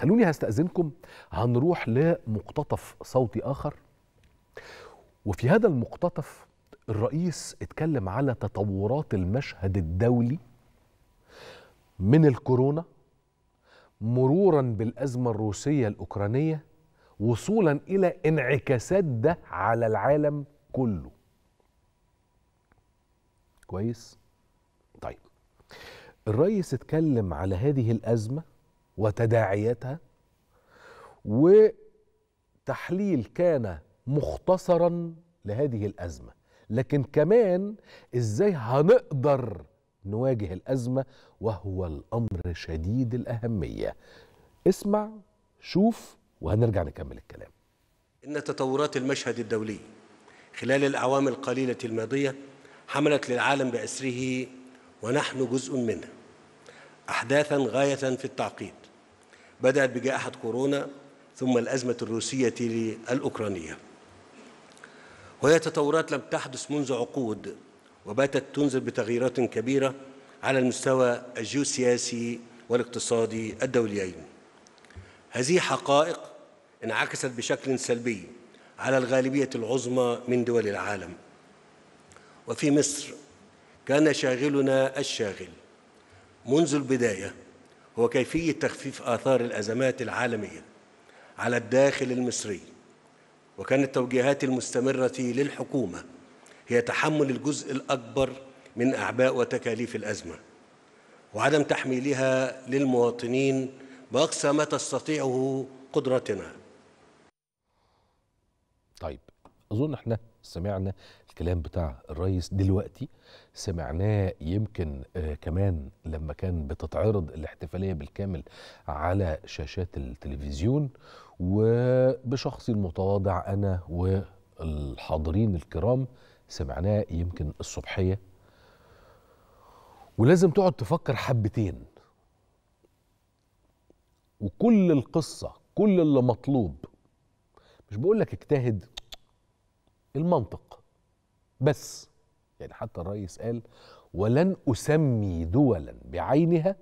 خلوني هستأذنكم هنروح لمقتطف صوتي آخر وفي هذا المقتطف الرئيس اتكلم على تطورات المشهد الدولي من الكورونا مرورا بالأزمة الروسية الأوكرانية وصولا إلى انعكاسات ده على العالم كله كويس؟ طيب الرئيس اتكلم على هذه الأزمة وتداعياتها وتحليل كان مختصرا لهذه الازمه لكن كمان ازاي هنقدر نواجه الازمه وهو الامر شديد الاهميه اسمع شوف وهنرجع نكمل الكلام ان تطورات المشهد الدولي خلال الاعوام القليله الماضيه حملت للعالم باسره ونحن جزء منه احداثا غايه في التعقيد بدأت بجائحة كورونا ثم الأزمة الروسية الأوكرانية وهي تطورات لم تحدث منذ عقود وباتت تنزل بتغييرات كبيرة على المستوى الجيوسياسي والاقتصادي الدوليين هذه حقائق انعكست بشكل سلبي على الغالبية العظمى من دول العالم وفي مصر كان شاغلنا الشاغل منذ البدايه هو كيفية تخفيف آثار الأزمات العالمية على الداخل المصري وكان التوجيهات المستمرة للحكومة هي تحمل الجزء الأكبر من أعباء وتكاليف الأزمة وعدم تحميلها للمواطنين بأقصى ما تستطيعه قدرتنا طيب أظن احنا سمعنا الكلام بتاع الرئيس دلوقتي سمعناه يمكن آه كمان لما كان بتتعرض الاحتفاليه بالكامل على شاشات التلفزيون وبشخصي المتواضع انا والحاضرين الكرام سمعناه يمكن الصبحيه ولازم تقعد تفكر حبتين وكل القصه كل اللي مطلوب مش بقول لك اجتهد المنطق بس يعني حتى الرئيس قال ولن أسمي دولا بعينها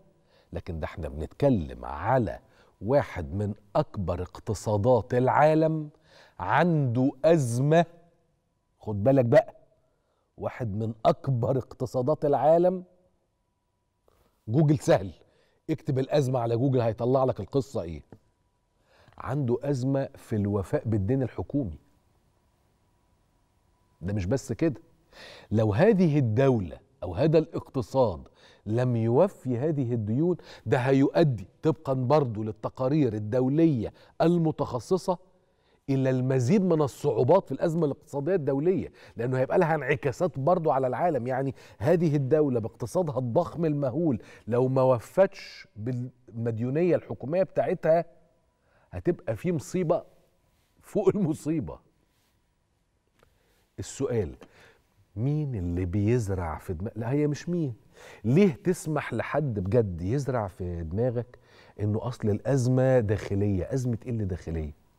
لكن ده احنا بنتكلم على واحد من أكبر اقتصادات العالم عنده أزمة خد بالك بقى واحد من أكبر اقتصادات العالم جوجل سهل اكتب الأزمة على جوجل هيطلع لك القصة إيه عنده أزمة في الوفاء بالدين الحكومي ده مش بس كده لو هذه الدولة أو هذا الاقتصاد لم يوفي هذه الديون ده هيؤدي طبقا برضو للتقارير الدولية المتخصصة إلى المزيد من الصعوبات في الأزمة الاقتصادية الدولية لأنه هيبقى لها انعكاسات برضو على العالم يعني هذه الدولة باقتصادها الضخم المهول لو ما وفتش بالمديونية الحكومية بتاعتها هتبقى في مصيبة فوق المصيبة السؤال مين اللي بيزرع في دماغك لا هي مش مين ليه تسمح لحد بجد يزرع في دماغك انه اصل الازمه داخليه ازمه ايه اللي داخليه